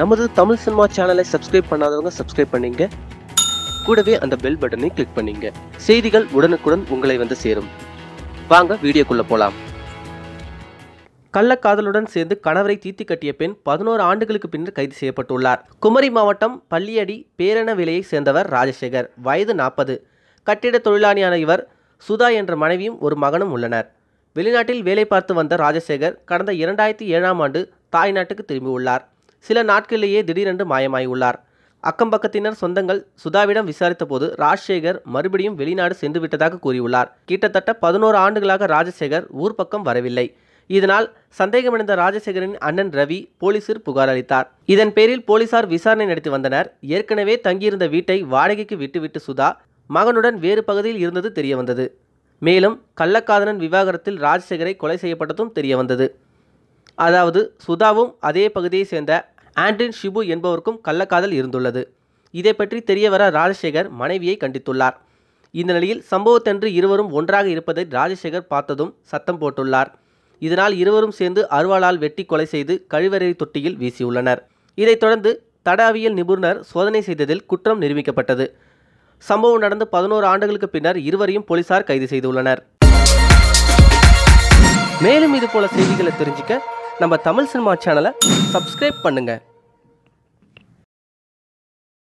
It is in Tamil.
நமது தமிழ் சினிமா சேனலை சப்ஸ்கிரைப் பண்ணாதவங்க சப்ஸ்கிரைப் பண்ணிங்க கூடவே அந்த பெல் பட்டனை கிளிக் பண்ணிங்க செய்திகள் உடனுக்குடன் உங்களை வந்து சேரும் வாங்க வீடியோக்குள்ள போலாம் கள்ளக்காதலுடன் சேர்ந்து கணவரை தீர்த்து கட்டிய பெண் பதினோரு ஆண்டுகளுக்கு பின்னர் கைது செய்யப்பட்டுள்ளார் குமரி மாவட்டம் பள்ளியடி பேரண விலையை சேர்ந்தவர் ராஜசேகர் வயது நாற்பது கட்டிட தொழிலாளியான இவர் சுதா என்ற மனைவியும் ஒரு மகனும் உள்ளனர் வெளிநாட்டில் வேலை பார்த்து வந்த ராஜசேகர் கடந்த இரண்டாயிரத்தி ஏழாம் ஆண்டு தாய்நாட்டுக்கு திரும்பியுள்ளார் சில நாட்களிலேயே திடீரென்று மாயமாகியுள்ளார் அக்கம்பக்கத்தினர் சொந்தங்கள் சுதாவிடம் விசாரித்த போது ராஜசேகர் மறுபடியும் வெளிநாடு சென்று விட்டதாக கூறியுள்ளார் கிட்டத்தட்ட பதினோரு ஆண்டுகளாக ராஜசேகர் ஊர் பக்கம் வரவில்லை இதனால் சந்தேகமடைந்த ராஜசேகரின் அண்ணன் ரவி போலீசில் புகார் அளித்தார் இதன் பேரில் போலீசார் விசாரணை நடத்தி வந்தனர் ஏற்கனவே தங்கியிருந்த வீட்டை வாடகைக்கு விட்டுவிட்டு சுதா மகனுடன் வேறு பகுதியில் இருந்தது தெரியவந்தது மேலும் கள்ளக்காதனன் விவாகரத்தில் ராஜசேகரை கொலை செய்யப்பட்டதும் தெரியவந்தது அதாவது சுதாவும் அதே பகுதியை சேர்ந்த ஆண்ட்ரின் ஷிபு என்பவருக்கும் கள்ளக்காதல் இருந்துள்ளது இதை பற்றி தெரியவர ராஜசேகர் மனைவியை கண்டித்துள்ளார் இந்த நிலையில் சம்பவத்தன்று இருவரும் ஒன்றாக இருப்பதை ராஜசேகர் பார்த்ததும் சத்தம் போட்டுள்ளார் இதனால் இருவரும் சேர்ந்து அருவாளால் வெட்டி கொலை செய்து கழிவறை தொட்டியில் வீசியுள்ளனர் இதைத் தொடர்ந்து தடாவியல் நிபுணர் சோதனை செய்ததில் குற்றம் நிரூபிக்கப்பட்டது சம்பவம் நடந்து பதினோரு ஆண்டுகளுக்கு பின்னர் இருவரையும் போலீசார் கைது செய்துள்ளனர் மேலும் இதுபோல செய்திகளை தெரிஞ்சுக்க நம்ம தமிழ் சினிமா சேனலை சப்ஸ்கிரைப் பண்ணுங்கள்